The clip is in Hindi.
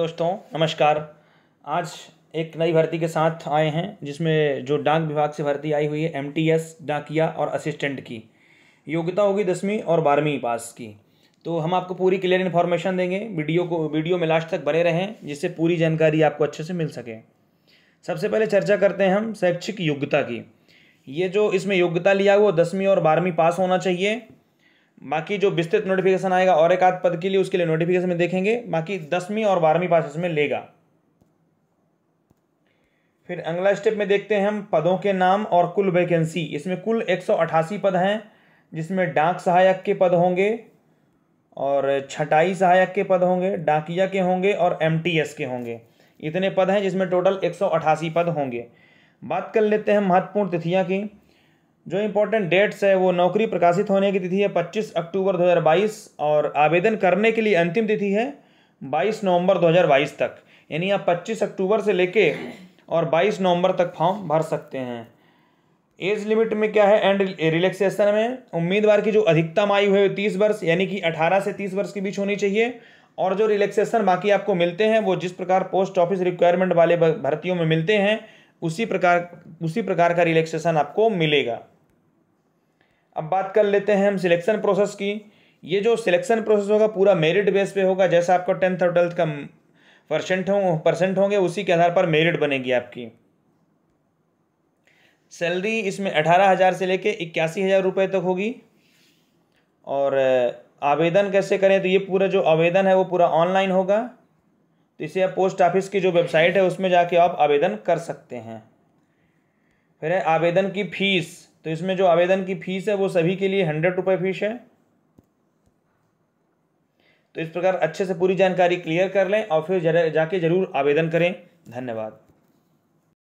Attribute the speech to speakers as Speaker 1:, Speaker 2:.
Speaker 1: दोस्तों नमस्कार आज एक नई भर्ती के साथ आए हैं जिसमें जो डाक विभाग से भर्ती आई हुई है एमटीएस डाकिया और असिस्टेंट की योग्यता होगी दसवीं और बारहवीं पास की तो हम आपको पूरी क्लियर इन्फॉर्मेशन देंगे वीडियो को वीडियो में लास्ट तक बने रहें जिससे पूरी जानकारी आपको अच्छे से मिल सके सबसे पहले चर्चा करते हैं हम शैक्षिक योग्यता की ये जो इसमें योग्यता लिया हुआ दसवीं और बारहवीं पास होना चाहिए बाकी जो विस्तृत नोटिफिकेशन आएगा और एक आध पद के लिए उसके लिए नोटिफिकेशन में देखेंगे बाकी दसवीं और बारहवीं पास इसमें लेगा फिर अगला स्टेप में देखते हैं हम पदों के नाम और कुल वैकेंसी इसमें कुल एक पद हैं जिसमें डाक सहायक के पद होंगे और छटाई सहायक के पद होंगे डाकिया के होंगे और एम के होंगे इतने पद हैं जिसमें टोटल एक पद होंगे बात कर लेते हैं महत्वपूर्ण तिथियाँ की जो इम्पोर्टेंट डेट्स है वो नौकरी प्रकाशित होने की तिथि है 25 अक्टूबर 2022 और आवेदन करने के लिए अंतिम तिथि है 22 नवंबर 2022 तक यानी आप 25 अक्टूबर से लेके और 22 नवंबर तक फॉर्म भर सकते हैं एज लिमिट में क्या है एंड रिलैक्सेशन में उम्मीदवार की जो अधिकतम आयु है वो तीस वर्ष यानी कि अठारह से तीस वर्ष के बीच होनी चाहिए और जो रिलैक्सेशन बाकी आपको मिलते हैं वो जिस प्रकार पोस्ट ऑफिस रिक्वायरमेंट वाले भर्तियों में मिलते हैं उसी प्रकार उसी प्रकार का रिलैक्सेशन आपको मिलेगा अब बात कर लेते हैं हम सिलेक्शन प्रोसेस की ये जो सिलेक्शन प्रोसेस होगा पूरा मेरिट बेस पे होगा जैसा आपका टेंथ और ट्वेल्थ का परसेंट हो परसेंट होंगे उसी के आधार पर मेरिट बनेगी आपकी सैलरी इसमें अठारह हज़ार से लेके इक्यासी हज़ार रुपये तक होगी और आवेदन कैसे करें तो ये पूरा जो आवेदन है वो पूरा ऑनलाइन होगा तो इसे आप पोस्ट ऑफिस की जो वेबसाइट है उसमें जाके आप आवेदन कर सकते हैं फिर है आवेदन की फ़ीस तो इसमें जो आवेदन की फ़ीस है वो सभी के लिए हंड्रेड रुपये फ़ीस है तो इस प्रकार अच्छे से पूरी जानकारी क्लियर कर लें और फिर जाके ज़रूर आवेदन करें धन्यवाद